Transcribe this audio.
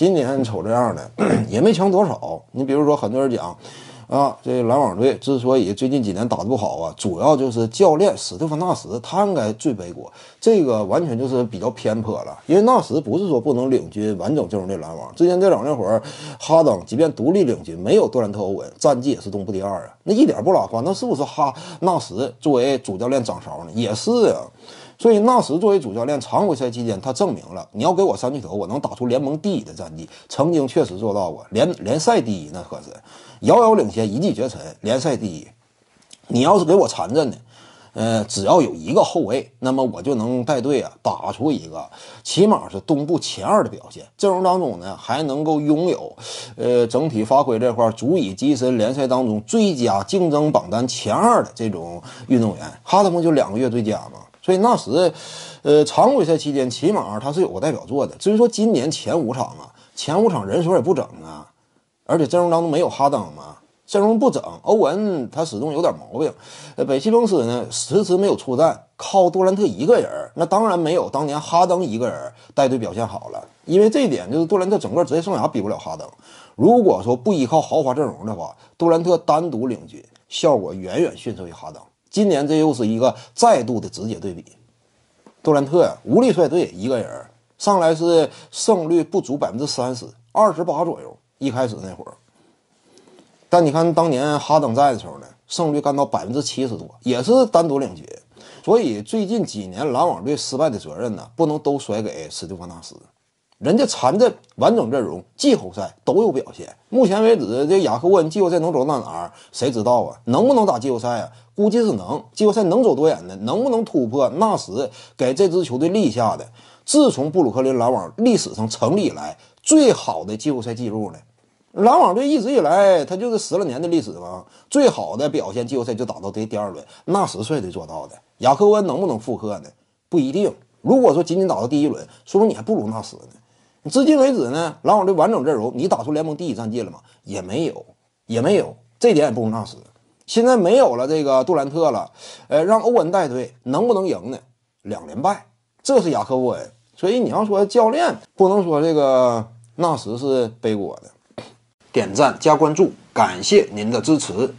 今年你瞅这样的，也没强多少。你比如说，很多人讲，啊，这篮网队之所以最近几年打得不好啊，主要就是教练史蒂夫·纳什，他应该最背锅。这个完全就是比较偏颇了。因为纳什不是说不能领军完整阵容的篮网，之前在场那会儿，哈登即便独立领军，没有杜兰特、欧文，战绩也是东部第二啊，那一点不拉胯。那是不是哈纳什作为主教练掌勺呢？也是呀。所以，纳什作为主教练，常规赛期间他证明了：你要给我三巨头，我能打出联盟第一的战绩。曾经确实做到过联联赛第一，那可是遥遥领先，一骑绝尘，联赛第一。你要是给我缠着呢，呃，只要有一个后卫，那么我就能带队啊，打出一个起码是东部前二的表现。阵容当中呢，还能够拥有，呃，整体发挥这块足以跻身联赛当中最佳竞争榜单前二的这种运动员。哈登不就两个月最佳吗？所以那时，呃，常规赛期间起码他是有个代表作的。至于说今年前五场啊，前五场人数也不整啊，而且阵容当中没有哈登嘛，阵容不整。欧文他始终有点毛病。呃，北西蒙斯呢迟迟没有出战，靠杜兰特一个人，那当然没有当年哈登一个人带队表现好了。因为这一点就是杜兰特整个职业生涯比不了哈登。如果说不依靠豪华阵容的话，杜兰特单独领军效果远远逊色于哈登。今年这又是一个再度的直接对比，杜兰特呀，无力率队，一个人上来是胜率不足百分之三十，二十八左右，一开始那会儿。但你看当年哈登在的时候呢，胜率干到百分之七十多，也是单独领军。所以最近几年篮网队失败的责任呢，不能都甩给斯蒂芬·纳斯。人家残阵完整阵容季后赛都有表现，目前为止这雅克沃恩季后赛能走到哪儿？谁知道啊？能不能打季后赛啊？估计是能。季后赛能走多远呢？能不能突破纳什给这支球队立下的？自从布鲁克林篮网历史上成立以来，最好的季后赛记录呢？篮网队一直以来它就是十来年的历史嘛，最好的表现季后赛就打到这第二轮。纳什率队做到的，雅克沃恩能不能复刻呢？不一定。如果说仅仅打到第一轮，说明你还不如纳什呢。至今为止呢，篮网的完整阵容，你打出联盟第一战绩了吗？也没有，也没有，这点也不如那时。现在没有了这个杜兰特了，呃，让欧文带队，能不能赢呢？两连败，这是雅克布恩。所以你要说教练，不能说这个纳什是背锅的。点赞加关注，感谢您的支持。